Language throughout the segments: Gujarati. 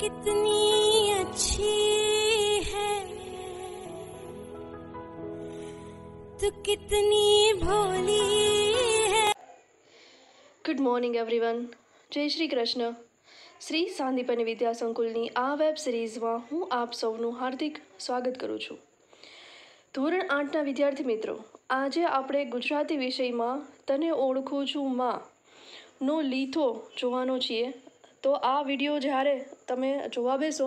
कितनी अच्छी है तू कितनी भोली है ગુડ મોર્નિંગ એવરીવન જય શ્રી કૃષ્ણ શ્રી સાંદીપની વિદ્યા સંકુલની આ વેબ સિરીઝમાં હું આપ સૌનું હાર્દિક સ્વાગત કરું છું ધોરણ આઠના વિદ્યાર્થી મિત્રો આજે આપણે ગુજરાતી વિષયમાં તને ઓળખું છું માં નો લીથો જોવાનો છીએ તો આ વિડીયો જ્યારે તમે જોવા બેસો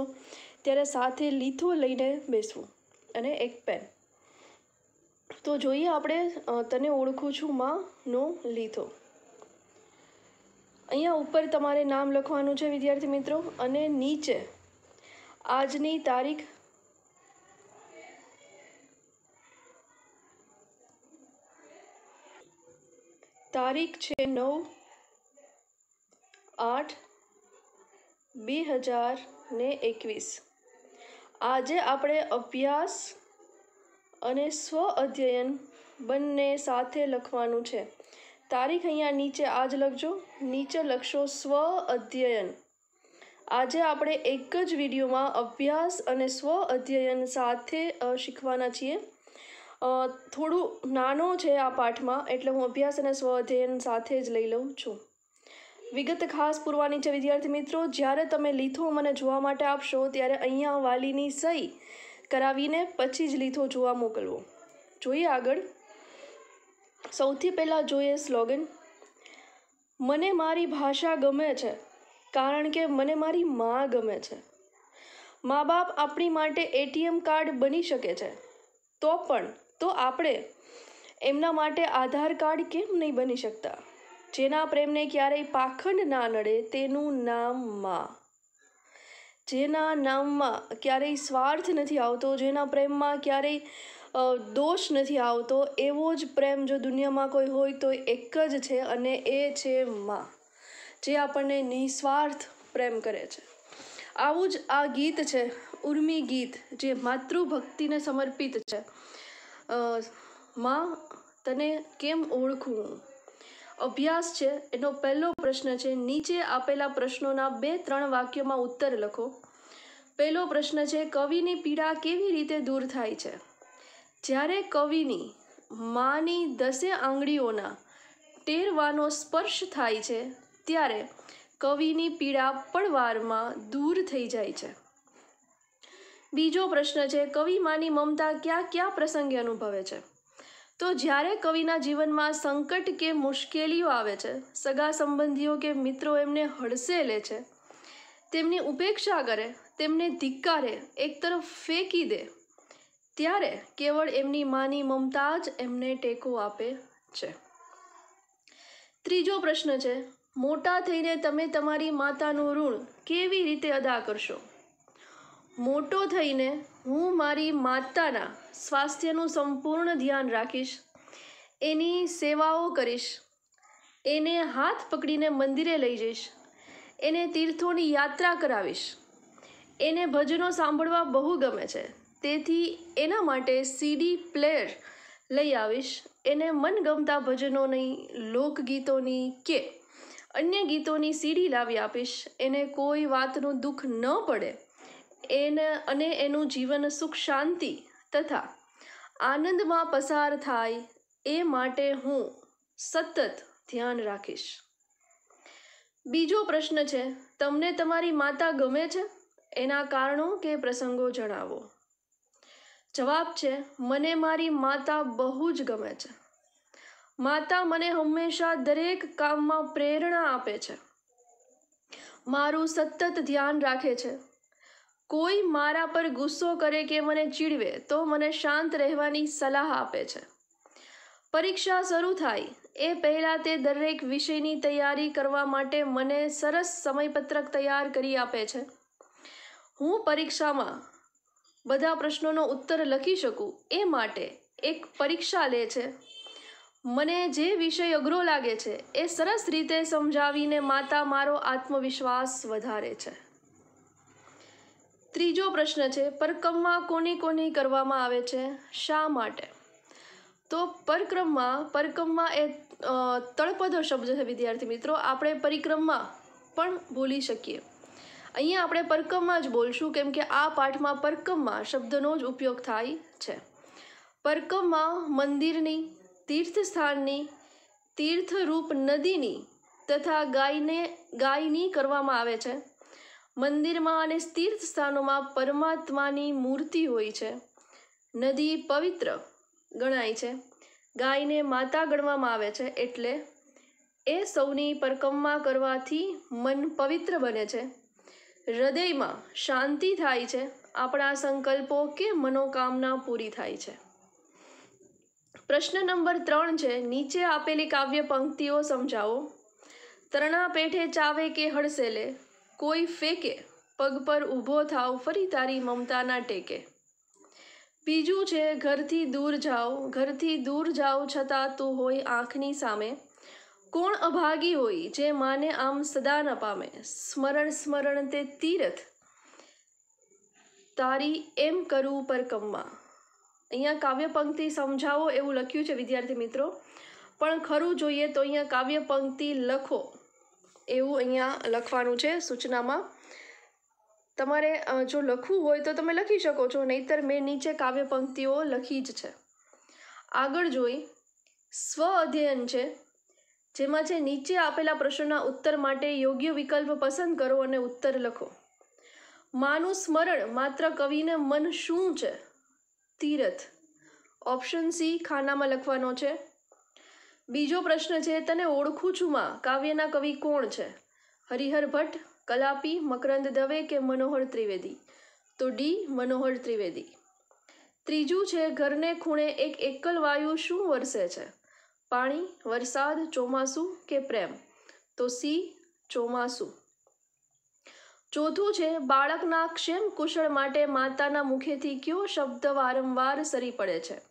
ત્યારે સાથે લીથું લઈને બેસવું અને એક પેન તો જોઈએ આપણે તને ઓળખું છું માં નો લીથો અહીંયા ઉપર તમારે નામ લખવાનું છે વિદ્યાર્થી મિત્રો અને નીચે આજની તારીખ તારીખ છે નવ આઠ બે હજાર ને એકવીસ આજે આપણે અભ્યાસ અને સ્વ અધ્યયન બંને સાથે લખવાનું છે તારીખ અહીંયા નીચે આજ લખજો નીચે લખશો સ્વ અધ્યયન આજે આપણે એક જ વિડીયોમાં અભ્યાસ અને સ્વ અધ્યયન સાથે શીખવાના છીએ થોડું નાનો છે આ પાઠમાં એટલે હું અભ્યાસ અને સ્વ અધ્યયન સાથે જ લઈ લઉં છું વિગત ખાસ પૂરવાની છે વિદ્યાર્થી મિત્રો જ્યારે તમે લીથો મને જોવા માટે આપશો ત્યારે અહીંયા વાલીની સહી કરાવીને પછી જ લીથો જોવા મોકલવો જોઈએ આગળ સૌથી પહેલાં જોઈએ સ્લોગન મને મારી ભાષા ગમે છે કારણ કે મને મારી મા ગમે છે મા બાપ આપણી માટે એટીએમ કાર્ડ બની શકે છે તો પણ તો આપણે એમના માટે આધાર કાર્ડ કેમ નહીં બની શકતા જેના પ્રેમને ક્યારેય પાખંડ ના નડે તેનું નામ માં જેના નામમાં ક્યારેય સ્વાર્થ નથી આવતો જેના પ્રેમમાં ક્યારેય દોષ નથી આવતો એવો જ પ્રેમ જો દુનિયામાં કોઈ હોય તો એક જ છે અને એ છે માં જે આપણને નિસ્વાર્થ પ્રેમ કરે છે આવું જ આ ગીત છે ઉર્મી ગીત જે માતૃભક્તિને સમર્પિત છે માં તને કેમ ઓળખું અભ્યાસ છે એનો પહેલો પ્રશ્ન છે નીચે આપેલા પ્રશ્નોના બે ત્રણ વાક્યોમાં ઉત્તર લખો પહેલો પ્રશ્ન છે કવિની પીડા કેવી રીતે દૂર થાય છે જ્યારે કવિની માની દસે આંગળીઓના ટેરવાનો સ્પર્શ થાય છે ત્યારે કવિની પીડા પણ વારમાં દૂર થઈ જાય છે બીજો પ્રશ્ન છે કવિ માની મમતા ક્યાં કયા પ્રસંગે અનુભવે છે તો જ્યારે કવિના જીવનમાં સંકટ કે મુશ્કેલીઓ આવે છે સગા સંબંધીઓ કે મિત્રો એમને લે છે તેમની ઉપેક્ષા કરે તેમને ધિક્કારે એક તરફ ફેંકી દે ત્યારે કેવળ એમની માની મમતા જ એમને ટેકો આપે છે ત્રીજો પ્રશ્ન છે મોટા થઈને તમે તમારી માતાનું ઋણ કેવી રીતે અદા કરશો મોટો થઈને હું મારી માતાના સ્વાસ્થ્યનું સંપૂર્ણ ધ્યાન રાખીશ એની સેવાઓ કરીશ એને હાથ પકડીને મંદિરે લઈ જઈશ એને તીર્થોની યાત્રા કરાવીશ એને ભજનો સાંભળવા બહુ ગમે છે તેથી એના માટે સીડી પ્લેયર લઈ આવીશ એને મનગમતા ભજનોની લોકગીતોની કે અન્ય ગીતોની સીડી લાવી આપીશ એને કોઈ વાતનું દુઃખ ન પડે એને અને એનું જીવન સુખ શાંતિ તથા આનંદમાં પસાર થાય એ માટે હું સતત ધ્યાન રાખીશ બીજો પ્રશ્ન છે તમને તમારી માતા ગમે છે એના કારણો કે પ્રસંગો જણાવો જવાબ છે મને મારી માતા બહુ જ ગમે છે માતા મને હંમેશા દરેક કામમાં પ્રેરણા આપે છે મારું સતત ધ્યાન રાખે છે કોઈ મારા પર ગુસ્સો કરે કે મને ચીડવે તો મને શાંત રહેવાની સલાહ આપે છે પરીક્ષા શરૂ થાય એ પહેલાં તે દરેક વિષયની તૈયારી કરવા માટે મને સરસ સમયપત્રક તૈયાર કરી આપે છે હું પરીક્ષામાં બધા પ્રશ્નોનો ઉત્તર લખી શકું એ માટે એક પરીક્ષા લે છે મને જે વિષય અઘરો લાગે છે એ સરસ રીતે સમજાવીને માતા મારો આત્મવિશ્વાસ વધારે છે ત્રીજો પ્રશ્ન છે પરક્રમમાં કોની કોની કરવામાં આવે છે શા માટે તો પરક્રમા પરક્રમા એ તળપદો શબ્દ છે વિદ્યાર્થી મિત્રો આપણે પરિક્રમમાં પણ બોલી શકીએ અહીંયા આપણે પરક્રમમાં જ બોલશું કેમ કે આ પાઠમાં પરક્રમમાં શબ્દનો જ ઉપયોગ થાય છે પરક્રમમાં મંદિરની તીર્થસ્થાનની તીર્થરૂપ નદીની તથા ગાયને ગાયની કરવામાં આવે છે મંદિરમાં અને તીર્થ સ્થાનોમાં પરમાત્માની મૂર્તિ હોય છે નદી પવિત્ર ગણાય છે ગાયને માતા ગણવામાં આવે છે એટલે એ સૌની પરકમ્મા કરવાથી મન પવિત્ર બને છે હૃદયમાં શાંતિ થાય છે આપણા સંકલ્પો કે મનોકામના પૂરી થાય છે પ્રશ્ન નંબર ત્રણ છે નીચે આપેલી કાવ્ય પંક્તિઓ સમજાવો તરણા પેઠે ચાવે કે હડસેલે કોઈ ફેંકે પગ પર ઊભો થાવ ફરી તારી મમતાના ટેકે બીજું છે ઘરથી દૂર જાઓ ઘરથી દૂર જાઓ છતાં તું હોય આંખની સામે કોણ અભાગી હોય જે માને આમ સદા ન પામે સ્મરણ સ્મરણ તે તીરથ તારી એમ કરવું પર કમવા અહીંયા કાવ્ય પંક્તિ સમજાવો એવું લખ્યું છે વિદ્યાર્થી મિત્રો પણ ખરું જોઈએ તો અહીંયા કાવ્ય પંક્તિ લખો એવું અહીંયા લખવાનું છે સૂચનામાં તમારે જો લખવું હોય તો તમે લખી શકો છો નહીતર મેં નીચે કાવ્ય પંક્તિઓ લખી જ છે આગળ જોઈ સ્વ અધ્યયન છે જેમાં છે નીચે આપેલા પ્રશ્નના ઉત્તર માટે યોગ્ય વિકલ્પ પસંદ કરો અને ઉત્તર લખો માનું સ્મરણ માત્ર કવિને મન શું છે તીરથ ઓપ્શન સી ખાનામાં લખવાનો છે બીજો પ્રશ્ન છે તને ઓળખું છું માં કાવ્યના કવિ કોણ છે હરિહર ભટ્ટ કલાપી મકરંદ દવે કે મનોહર ત્રિવેદી તો ડી મનોહર ત્રિવેદી ત્રીજું છે ઘરને ખૂણે એક એકલ વાયુ શું વરસે છે પાણી વરસાદ ચોમાસું કે પ્રેમ તો સી ચોમાસું ચોથું છે બાળકના ક્ષેમ કુશળ માટે માતાના મુખેથી કયો શબ્દ વારંવાર સરી પડે છે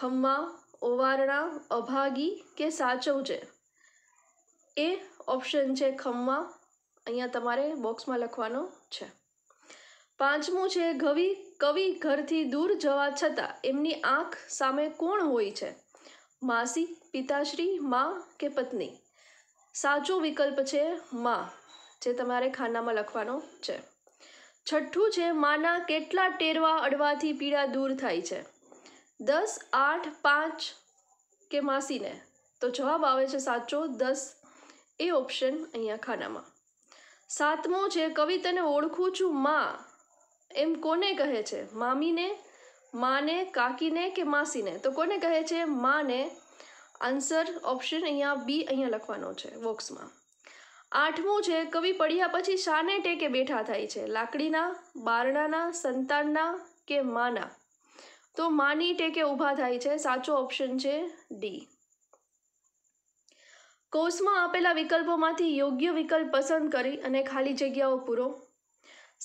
ખમ્મા ઓવારણા અભાગી કે સાચવ છે એ ઓપ્શન છે ખમ્મા અહીંયા તમારે બોક્સમાં લખવાનો છે પાંચમું છે ગવિ કવિ ઘરથી દૂર જવા છતાં એમની આંખ સામે કોણ હોય છે માસી પિતાશ્રી મા કે પત્ની સાચો વિકલ્પ છે મા જે તમારે ખાનામાં લખવાનો છે છઠ્ઠું છે માના કેટલા ટેરવા અડવાથી પીડા દૂર થાય છે દસ આઠ પાંચ કે માસીને તો જવાબ આવે છે સાચો દસ એ ઓપ્શન અહીંયા ખાનામાં સાતમો છે કવિ તને ઓળખું છું માં એમ કોને કહે છે મામીને માને કાકીને કે માસીને તો કોને કહે છે માને આન્સર ઓપ્શન અહીંયા બી અહીંયા લખવાનો છે બોક્સમાં આઠમું છે કવિ પડ્યા પછી શાને ટેકે બેઠા થાય છે લાકડીના બારણાના સંતાનના કે માના તો માની ટેકે ઊભા થાય છે સાચો ઓપ્શન છે ડી કોર્સમાં આપેલા વિકલ્પોમાંથી યોગ્ય વિકલ્પ પસંદ કરી અને ખાલી જગ્યાઓ પૂરો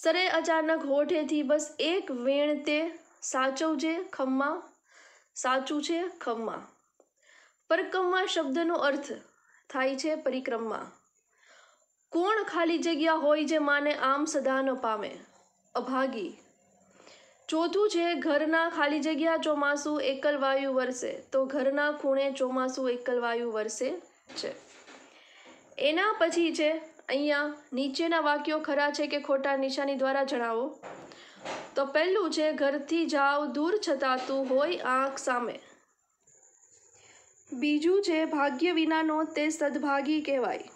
સરે અચાનક હોઠેથી બસ એક વેણ તે સાચવ છે ખમ્મા સાચું છે ખમ્મા પરકમ્મા શબ્દનો અર્થ થાય છે પરિક્રમા કોણ ખાલી જગ્યા હોય જે માને આમ સદા ન પામે અભાગી ચોથું છે ઘરના ખાલી જગ્યા ચોમાસું એકલવાયુ વરસે તો ઘરના ખૂણે ચોમાસું એકલવાયુ વરસે છે એના પછી છે અહીંયા નીચેના વાક્યો ખરા છે કે ખોટા નિશાની દ્વારા જણાવો તો પહેલું છે ઘરથી જાવ દૂર છતાં તું હોય આંખ સામે બીજું છે ભાગ્ય વિનાનો તે સદભાગી કહેવાય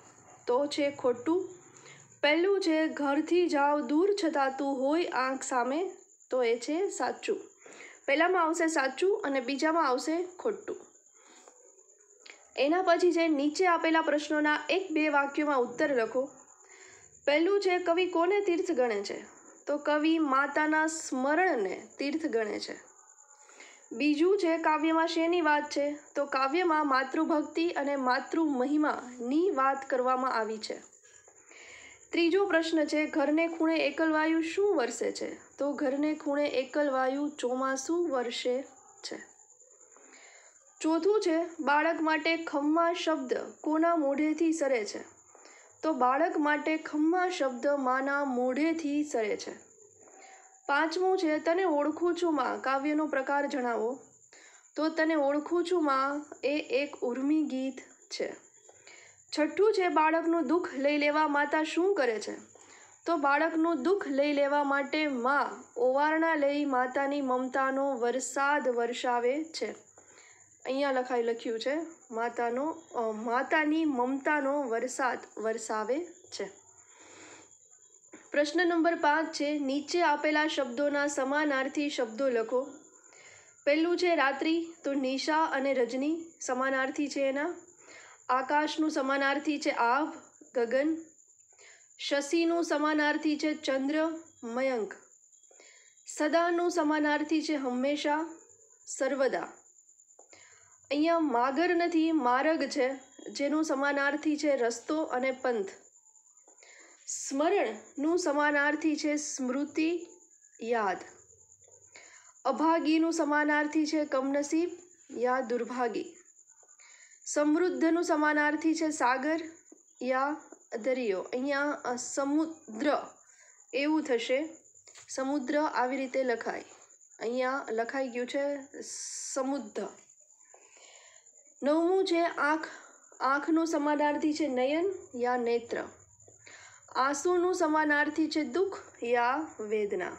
તો છે ખોટું પહેલું છે ઘરથી જાવ દૂર છતાં તું હોય આંખ સામે તો એ છે સાચું પહેલાંમાં આવશે સાચું અને બીજામાં આવશે ખોટું એના પછી જે નીચે આપેલા પ્રશ્નોના એક બે વાક્યોમાં ઉત્તર લખો પહેલું છે કવિ કોને તીર્થ ગણે છે તો કવિ માતાના સ્મરણને તીર્થ ગણે છે બીજું છે કાવ્યમાં શેની વાત છે તો કાવ્યમાં માતૃભક્તિ અને માતૃ મહિમાની વાત કરવામાં આવી છે ત્રીજો પ્રશ્ન છે ઘરને ખૂણે એકલવાયુ શું વર્ષે છે તો ઘરને ખૂણે એકલવાયુ ચોમાસું વર્ષે છે ચોથું છે બાળક માટે ખમ્મા શબ્દ કોના મોઢેથી સરે છે તો બાળક માટે ખમ્મા શબ્દ માના મોઢેથી સરે છે પાંચમું છે તને ઓળખું છું માં કાવ્યનો પ્રકાર જણાવો તો તને ઓળખું છું માં એ એક ઉર્મી ગીત છે છઠ્ઠું છે બાળકનું દુઃખ લઈ લેવા માતા શું કરે છે તો બાળકનું દુઃખ લઈ લેવા માટે મા ઓવારણા લઈ માતાની મમતાનો વરસાદ વરસાવે છે અહીંયા લખાઈ લખ્યું છે માતાનો માતાની મમતાનો વરસાદ વરસાવે છે પ્રશ્ન નંબર પાંચ છે નીચે આપેલા શબ્દોના સમાનાર્થી શબ્દો લખો પહેલું છે રાત્રિ તો નિશા અને રજની સમાનાર્થી છે એના આકાશનું સમાનાર્થી છે આભ ગગન શશીનું સમાનાર્થી છે ચંદ્ર મયંક સદાનું સમાનાર્થી છે હંમેશા સર્વદા અહીંયા માગર નથી માર્ગ છે જેનું સમાનાર્થી છે રસ્તો અને પંથ સ્મરણનું સમાનાર્થી છે સ્મૃતિ યાદ અભાગીનું સમાનાર્થી છે કમનસીબ યા દુર્ભાગી સમૃદ્ધનું સમાનાર્થી છે સાગર યા દરિયો અહીંયા સમુદ્ર એવું થશે સમુદ્ર આવી રીતે લખાય અહીંયા લખાઈ ગયું છે સમુદ્ધ નવમું છે આંખ આંખનું સમાનાર્થી છે નયન યા નેત્ર આંસુનું સમાનાર્થી છે દુઃખ યા વેદના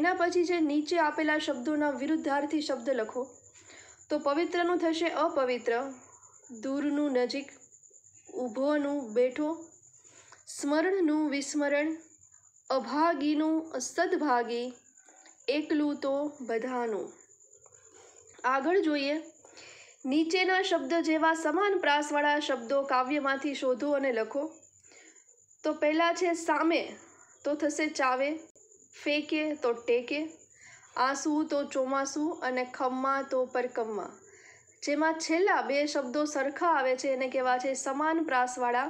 એના પછી છે નીચે આપેલા શબ્દોના વિરુદ્ધાર્થી શબ્દ લખો તો પવિત્રનું થશે અપવિત્ર દૂરનું નજીક ઊભોનું બેઠો સ્મરણનું વિસ્મરણ અભાગીનું સદભાગી એકલું તો બધાનું આગળ જોઈએ નીચેના શબ્દ જેવા સમાન પ્રાસવાળા શબ્દો કાવ્યમાંથી શોધો અને લખો તો પહેલાં છે સામે તો થશે ચાવે ફેંકે તો ટેકે આંસુ તો ચોમાસું અને ખમ્મા તો પરકમ્મા જેમાં છેલ્લા બે શબ્દો સરખા આવે છે એને કહેવા છે સમાન પ્રાસવાળા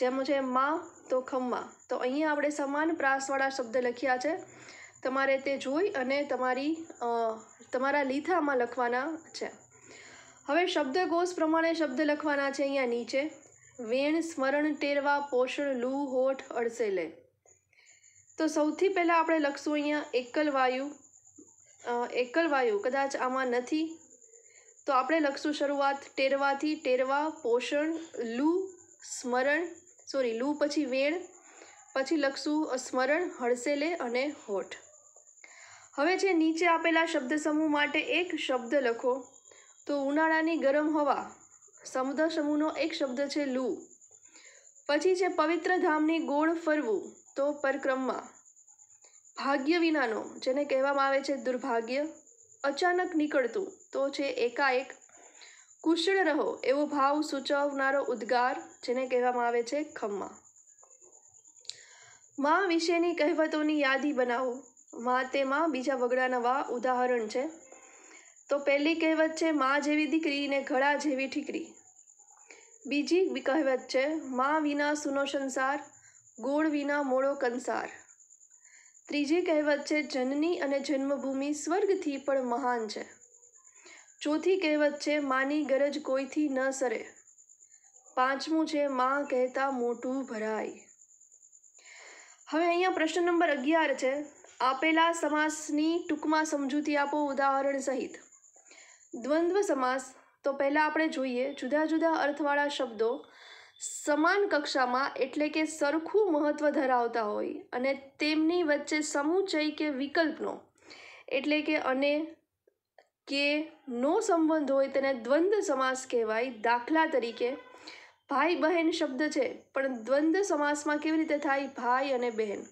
જેમ છે મા તો ખમ્મા તો અહીંયા આપણે સમાન પ્રાસવાળા શબ્દ લખ્યા છે તમારે તે જોઈ અને તમારી તમારા લીથામાં લખવાના છે હવે શબ્દકોષ પ્રમાણે શબ્દ લખવાના છે અહીંયા નીચે વેણ સ્મરણ ટેરવા પોષણ લૂ હોઠ અડસે તો સૌથી પહેલાં આપણે લખશું અહીંયા એકલ વાયુ એકલ વાયુ કદાચ આમાં નથી તો આપણે લખશું શરૂઆત ટેરવાથી ટેરવા પોષણ લૂ સ્મરણ સોરી લૂ પછી વેણ પછી લખશું સ્મરણ હળસેલે અને હોઠ હવે છે નીચે આપેલા શબ્દ સમૂહ માટે એક શબ્દ લખો તો ઉનાળાની ગરમ હવા શબ્દ સમૂહનો એક શબ્દ છે લૂ પછી છે પવિત્ર ધામની ગોળ ફરવું તો પરક્રમમાં ભાગ્ય વિનાનો જેને કહેવામાં આવે છે દુર્ભાગ્ય અચાનક નીકળતું તો છે એકાએક કુશળ રહો એવો ભાવ સૂચવનારો ઉદ્ગાર જેને કહેવામાં આવે છે ખમ્મા માં વિશેની કહેવતોની યાદી બનાવો માં તેમાં બીજા વગડા નવા ઉદાહરણ છે તો પહેલી કહેવત છે માં જેવી દીકરી ને ઘડા જેવી ઠીકરી બીજી કહેવત છે માં વિના સુનો સંસાર ગોળ વિના મોળો કંસાર ત્રીજી કહેવત છે જનની અને જન્મભૂમિ સ્વર્ગથી પણ મહાન છે ચોથી કહેવત છે માની ગરજ કોઈથી ન સરે પાંચમું છે માં કહેતા મોટું ભરાય હવે અહીંયા પ્રશ્ન નંબર અગિયાર છે આપેલા સમાસની ટૂંકમાં સમજૂતી આપો ઉદાહરણ સહિત દ્વંદ્વ સમાસ તો પહેલાં આપણે જોઈએ જુદા જુદા અર્થવાળા શબ્દો સમાન કક્ષામાં એટલે કે સરખું મહત્ત્વ ધરાવતા હોય અને તેમની વચ્ચે સમુચય કે વિકલ્પનો એટલે કે અને કે નો સંબંધ હોય તેને દ્વંદ્વ સમાસ કહેવાય દાખલા તરીકે ભાઈ બહેન શબ્દ છે પણ દ્વંદ્વ સમાસમાં કેવી રીતે થાય ભાઈ અને બહેન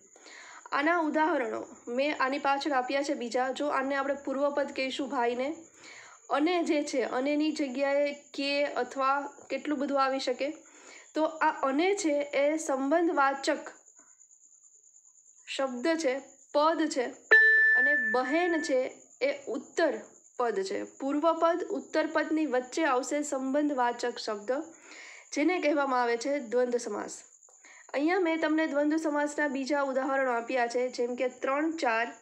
આના ઉદાહરણો મેં આની પાછળ આપ્યા છે બીજા જો આને આપણે પૂર્વપદ કહીશું ભાઈને અને જે છે અનેની જગ્યાએ કે અથવા કેટલું બધું આવી શકે તો આ અને છે એ સંબંધવાચક શબ્દ છે પદ છે અને બહેન છે એ ઉત્તર પદ છે પૂર્વપદ ઉત્તરપદની વચ્ચે આવશે સંબંધવાચક શબ્દ જેને કહેવામાં આવે છે દ્વંદ્વ સમાસ અહીંયા મેં તમને દ્વંદ્વ સમાસના બીજા ઉદાહરણો આપ્યા છે જેમ કે ત્રણ ચાર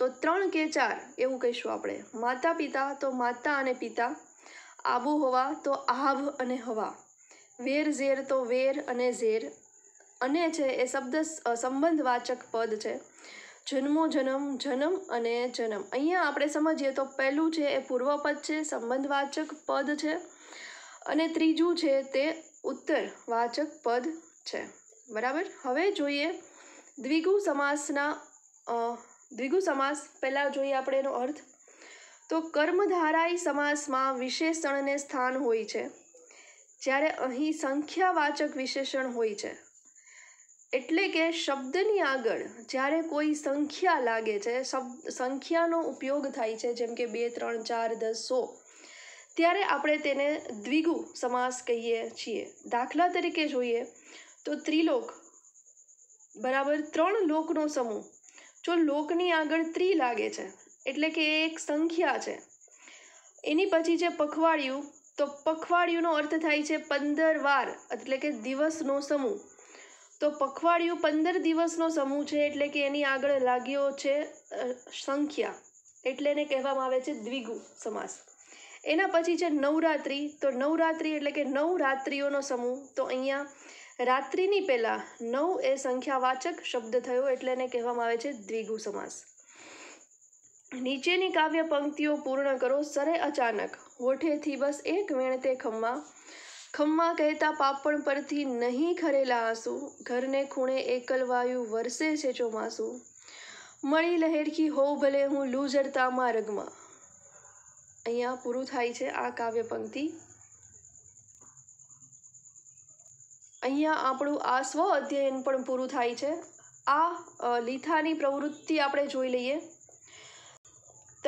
તો ત્રણ કે ચાર એવું કહીશું આપણે માતા પિતા તો માતા અને પિતા આબોહવા તો આભ અને હવા વેર ઝેર તો વેર અને ઝેર અને છે એ શબ્દ સંબંધવાચક પદ છે જન્મો જન્મ જન્મ અને જન્મ અહીંયા આપણે સમજીએ તો પહેલું છે એ પૂર્વપદ છે સંબંધવાચક પદ છે અને ત્રીજું છે તે ઉત્તરવાચક પદ છે બરાબર હવે જોઈએ દ્વિગુ સમાસના દ્વિગુ સમાસ પહેલાં જોઈએ આપણે એનો અર્થ તો કર્મધારાય સમાસમાં વિશેષણને સ્થાન હોય છે જ્યારે અહીં સંખ્યાવાચક વિશેષણ હોય છે એટલે કે શબ્દની આગળ જ્યારે કોઈ સંખ્યા લાગે છે શબ્દ સંખ્યાનો ઉપયોગ થાય છે જેમ કે બે ત્રણ ચાર દસ સો ત્યારે આપણે તેને દ્વિગુ સમાસ કહીએ છીએ દાખલા તરીકે જોઈએ તો ત્રિલોક બરાબર ત્રણ લોકનો સમૂહ જો લોકની આગળ ત્રિ લાગે છે એટલે કે એક સંખ્યા છે એની પછી છે પખવાડિયું તો પખવાડિયુંનો અર્થ થાય છે પંદર વાર એટલે કે દિવસનો સમૂહ તો પખવાડિયું પંદર દિવસનો સમૂહ છે એટલે કે એની આગળ લાગ્યો છે સંખ્યા એટલે એને કહેવામાં આવે છે દ્વિગુ સમાસ એના પછી છે નવરાત્રિ તો નવરાત્રિ એટલે કે નવ રાત્રિઓનો સમૂહ તો અહીંયા રાત્રિની પહેલાં નવ એ સંખ્યાવાચક શબ્દ થયો એટલે એને કહેવામાં આવે છે દ્વિગુ સમાસ નીચેની કાવ્ય પંક્તિઓ પૂર્ણ કરો સરે અચાનક વોઠેથી બસ એક વેણતે ખમ્મા ખમ્મા કહેતા પાપણ પરથી નહીં ખરેલા આંસુ ઘરને ખૂણે એકલવાયુ વરસે છે ચોમાસું મળી લહેરખી હોઉં ભલે હું લૂઝરતામાં રગમાં અહીંયા પૂરું થાય છે આ કાવ્ય પંક્તિ અહીંયા આપણું આ સ્વ અધ્યયન પણ પૂરું થાય છે આ લીથાની પ્રવૃત્તિ આપણે જોઈ લઈએ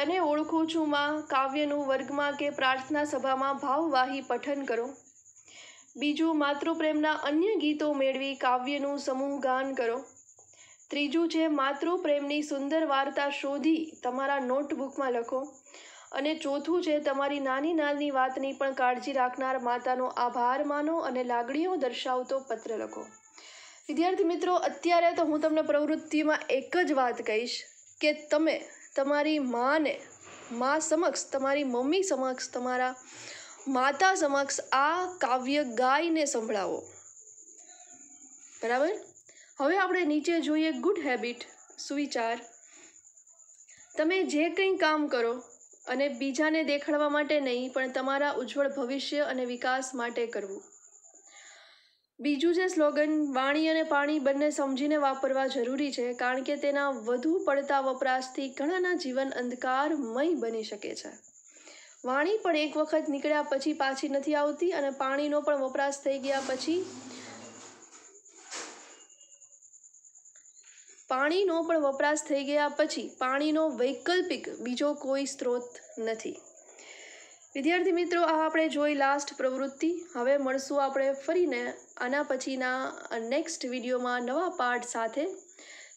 તને ઓળખું છું માં કાવ્યનું વર્ગમાં કે પ્રાર્થના સભામાં ભાવવાહી પઠન કરો બીજું માતૃપ્રેમના અન્ય ગીતો મેળવી કાવ્યનું સમૂહ ગાન કરો ત્રીજું છે માતૃપ્રેમની સુંદર વાર્તા શોધી તમારા નોટબુકમાં લખો અને ચોથું છે તમારી નાની નાની વાતની પણ કાળજી રાખનાર માતાનો આભાર માનો અને લાગણીઓ દર્શાવતો પત્ર લખો વિદ્યાર્થી મિત્રો અત્યારે તો હું તમને પ્રવૃત્તિમાં એક જ વાત કહીશ કે તમે તમારી માને મા સમક્ષ તમારી મમ્મી સમક્ષ તમારા માતા સમક્ષ આ કાવ્ય ગાઈને સંભળાવો બરાબર હવે આપણે નીચે જોઈએ ગુડ હેબિટ સુવિચાર તમે જે કંઈ કામ કરો અને બીજાને દેખાડવા માટે નહીં પણ તમારા ઉજ્જવળ ભવિષ્ય અને વિકાસ માટે કરવું બીજું જે સ્લોગન વાણી અને પાણી બંને સમજીને વાપરવા જરૂરી છે કારણ કે તેના વધુ પડતા વપરાશથી ઘણાના જીવન અંધકારમય બની શકે છે વાણી પણ એક વખત નીકળ્યા પછી પાછી નથી આવતી અને પાણીનો પણ વપરાશ થઈ ગયા પછી પાણીનો પણ વપરાશ થઈ ગયા પછી પાણીનો વૈકલ્પિક બીજો કોઈ સ્ત્રોત નથી વિદ્યાર્થી મિત્રો આ આપણે જોઈ લાસ્ટ પ્રવૃત્તિ હવે મળશું આપણે ફરીને આના પછીના નેક્સ્ટ વિડીયોમાં નવા પાઠ સાથે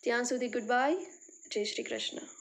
ત્યાં સુધી ગુડ બાય જય શ્રી કૃષ્ણ